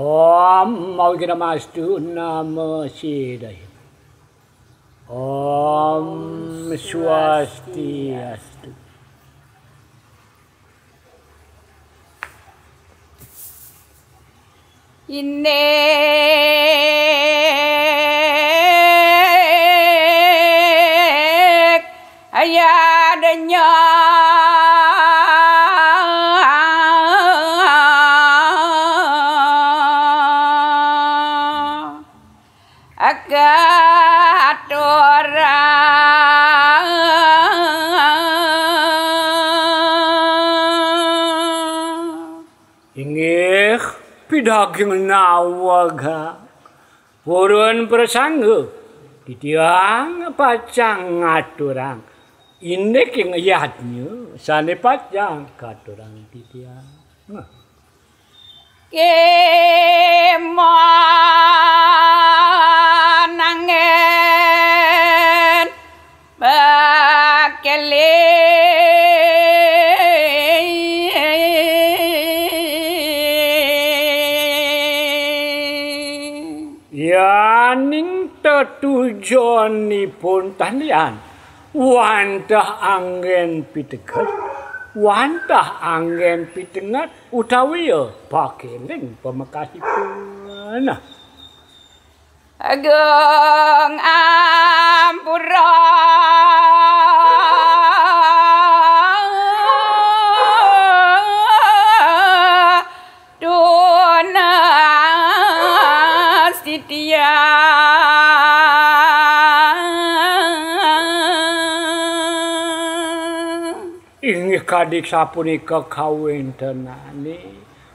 Om Auguramastu Namo Shidai. Om Swasti Astu. Inne. Ayah. किंवा नाव घा पोरण प्रसांग कितीवांग पाचांग आटोरांग इन्न किंग यातन्य साने पाचांग काटोरांग कितीया के tujuanipun talian wantah angen pitegat wantah angen pitengat utawi pakeling pemekasipun agung ampura Mereka disapuni ke kawin tenani.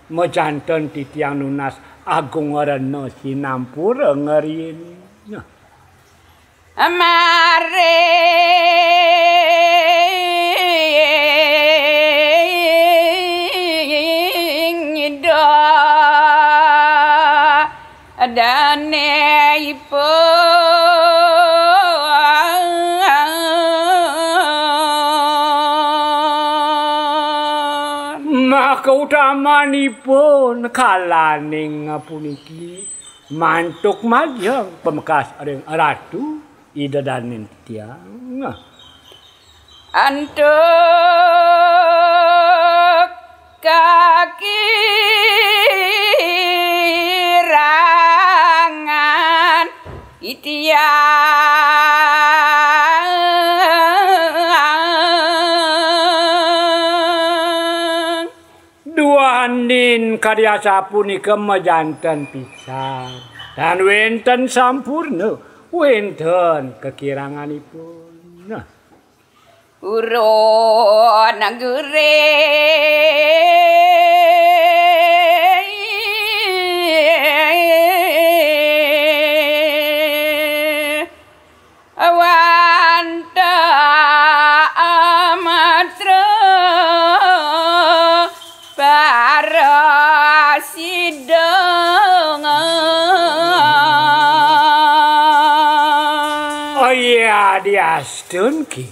Mejantan di tiang nunas. Agung rena sinampura ngerin. Mare. Dan ipo utamanipun kalaning ngapuniki mantuk majeng pemekas ring ratu ida dan tiang antuk kaki rangan itiang Amin karya sapuni kemejanten pisan dan wenten sampurna wenten kekiranganipun nah urun nagure wadon ki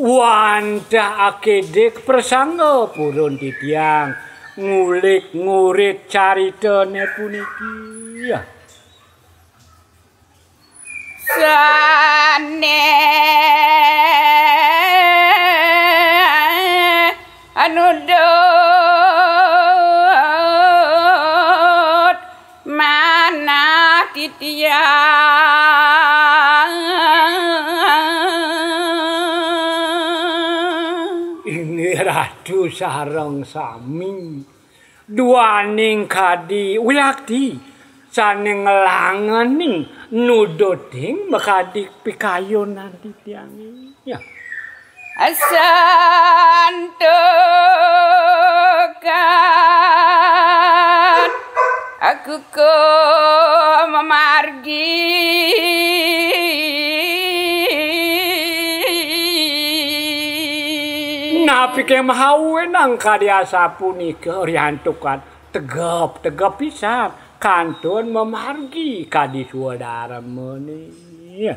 wanda akedek persanggo purun titiang ngulik ngurit carita ne puniki sane anu do ini radu sarong sami duaning kadi wiyakti saning ngelanganing nudoding mekadi pikayo nanti tiangi ya Asantukan aku ke memargi munafik yang mahawen angka diasapu nih ke rihantukan tegap tegap pisan kantun memargi kadi suadara meni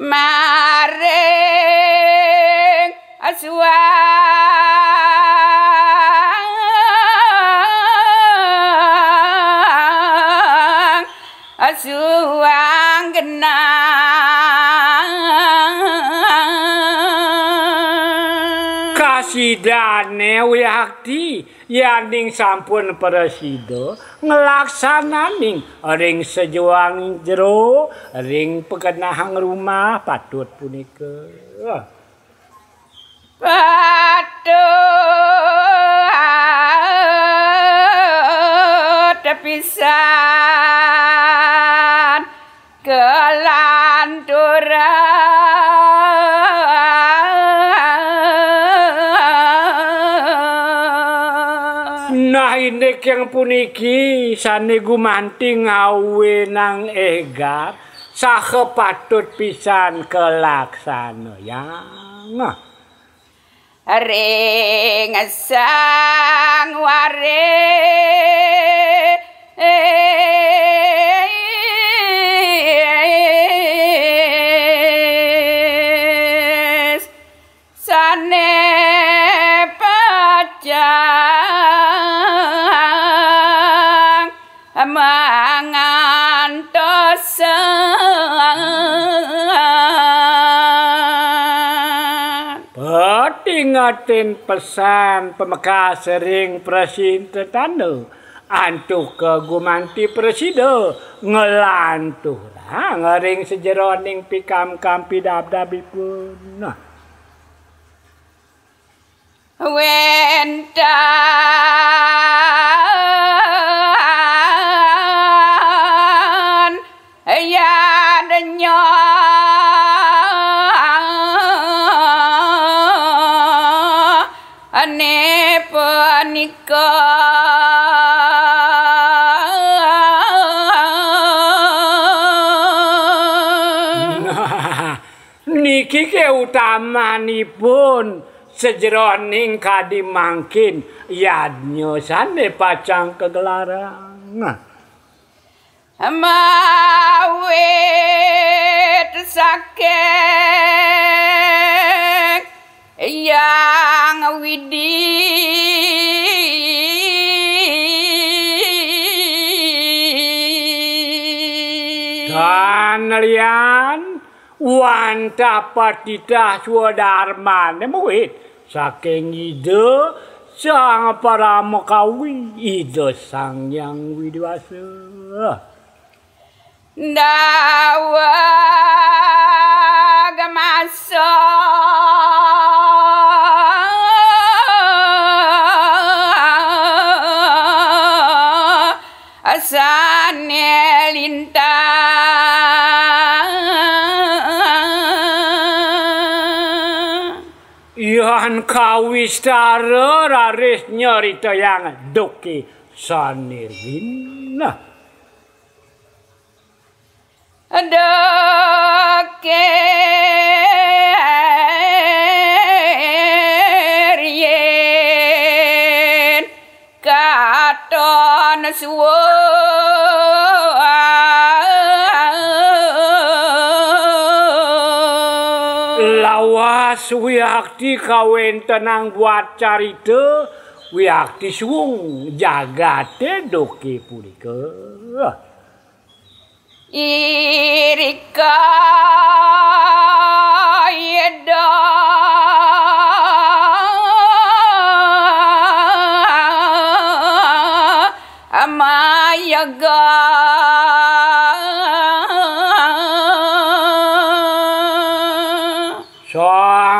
maring asuang asuang genang pidane Wiyadi yaning sampun presido nglaksananing ring sejuang jero ring pekenahan rumah patut punika patut tepisan kelak yang puniki sane gumanti ngawe nang egar sahe patut pisan kelaksana yang ring asang waring Dapatin pesan pemeka sering presiden tanu. Antuh ke gumanti presiden ngelantuh. Ha, ngering sejeroning pikam kampi dab-dabi pun. Nah. Wenda ya Nyon અને પનિક નિકી કે ઉતામાની પોન સજરો નિંખાડી માંખીન યાદન્યો સાને પાચાં કગલારા માવેટ ini dan lian wanda padidah suadharma nemuit saking ide sang para mekawi ide sang yang widiwasa Nah, Lan kawis taro raris nyorito yang duki sanirin. Nah. Duki. Suwon Wiyakti kawentenan buat carita Wiyakti suung jagate doke pulike Irika yeda Amaya gaya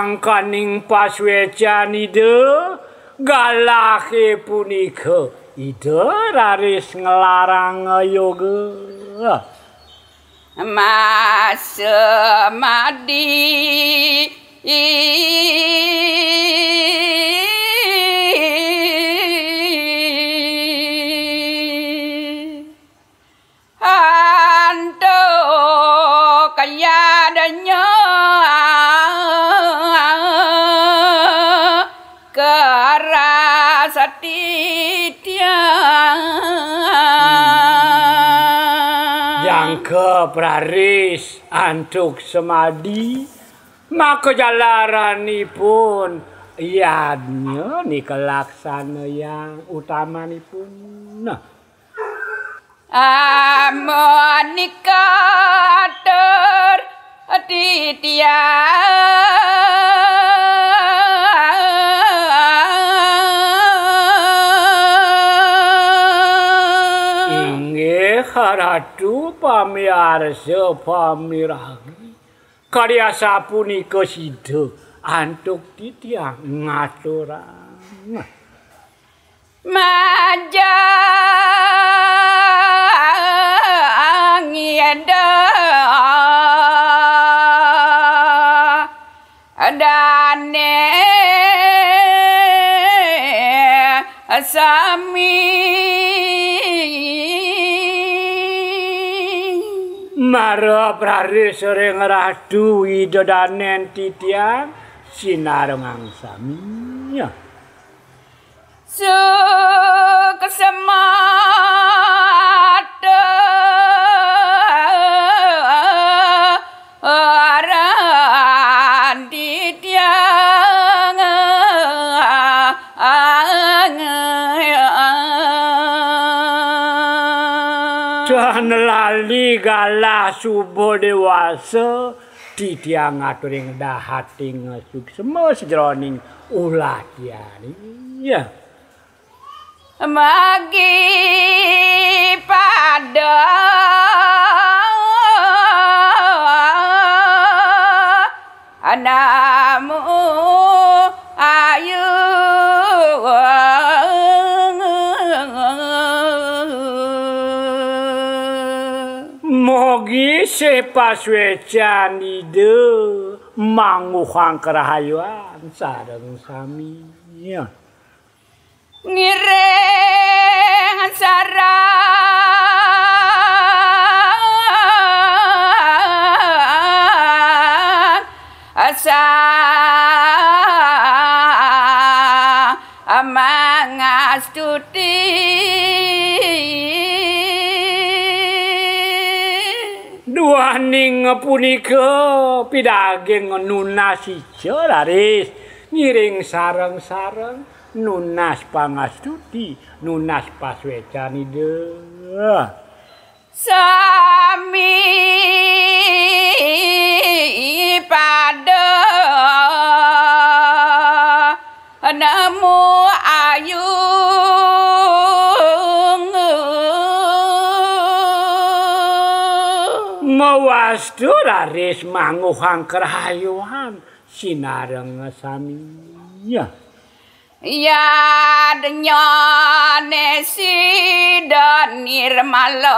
sangkaning paswejan ide Galahipun punika ide raris ngelarang ngeyoga Mas Madi Yang ke praris antuk semadi maka jalaran pun iadnya ni kelaksana yang utama ni pun nah amon radu pamiarsa pamirahi karya sapunika sida antuk titiang ngaturan Maja ngiyada adane sami Marok prari sore ngeradu wido danen titian sinar mangsa minyak. Suka semadah. liga la subuh dewasa titiang aturing dahating suksema sejroning ulah kiani ya magi pada anak se paswe canide manguhang kerahayuan sareng sami ya. ngireng sara asa maning ngepunika pidaging nunas ijo laris ngiring sareng-sareng nunas pangastuti nunas paswecani de sami pada namun mawastura ris manguhang kerayuhan sinareng ngesaminya. Ya denyane si danir malo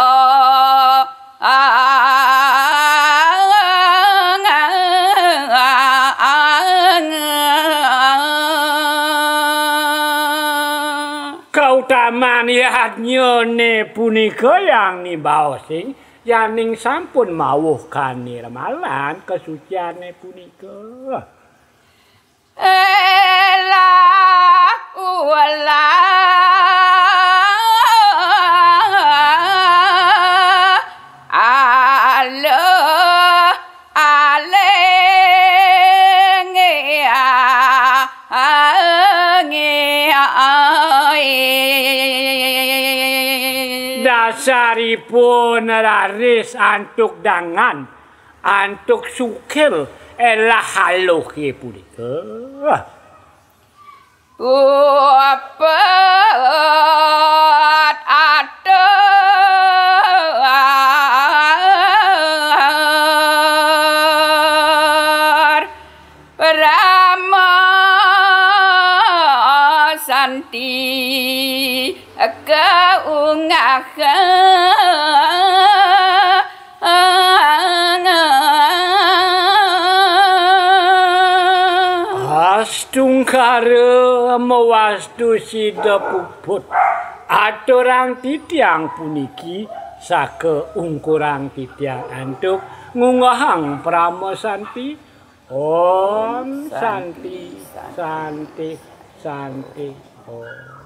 Kau tak maniat punika yang nibawasi. yaning sampun mawuh kanirmalan kesuciane punika. Sekalipun raris antuk dangan, antuk sukil, elah haluh kipulika. Wapet atar Prama santi keungakan wastu sida puput aturan titiang puniki sage ungkurang titiang antuk ngungahang prama santi om santi santi santi, santi. santi.